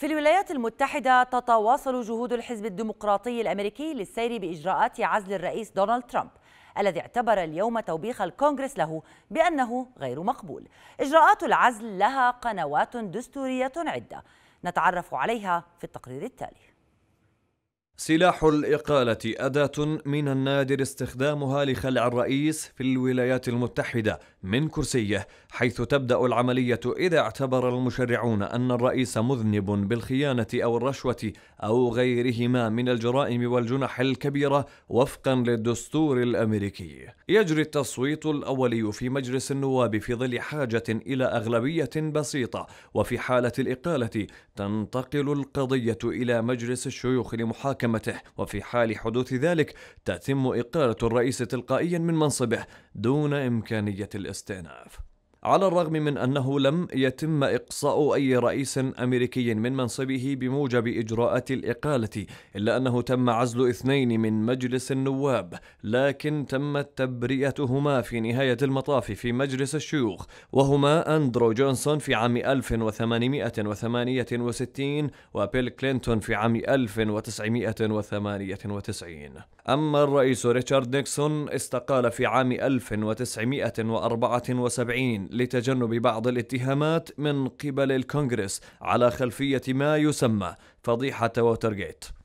في الولايات المتحدة تتواصل جهود الحزب الديمقراطي الأمريكي للسير بإجراءات عزل الرئيس دونالد ترامب الذي اعتبر اليوم توبيخ الكونغرس له بأنه غير مقبول إجراءات العزل لها قنوات دستورية عدة نتعرف عليها في التقرير التالي سلاح الإقالة أداة من النادر استخدامها لخلع الرئيس في الولايات المتحدة من كرسيه حيث تبدأ العملية إذا اعتبر المشرعون أن الرئيس مذنب بالخيانة أو الرشوة أو غيرهما من الجرائم والجنح الكبيرة وفقا للدستور الأمريكي يجري التصويت الأولي في مجلس النواب في ظل حاجة إلى أغلبية بسيطة وفي حالة الإقالة تنتقل القضية إلى مجلس الشيوخ لمحاكمة محاكمته وفي حال حدوث ذلك تتم إقالة الرئيس تلقائيا من منصبه دون إمكانية الاستئناف على الرغم من أنه لم يتم إقصاء أي رئيس أمريكي من منصبه بموجب إجراءات الإقالة إلا أنه تم عزل اثنين من مجلس النواب لكن تمت تبرئتهما في نهاية المطاف في مجلس الشيوخ وهما أندرو جونسون في عام 1868 وبيل كلينتون في عام 1998 أما الرئيس ريتشارد نيكسون استقال في عام 1974 لتجنب بعض الاتهامات من قبل الكونغرس على خلفية ما يسمى فضيحة ووترغيت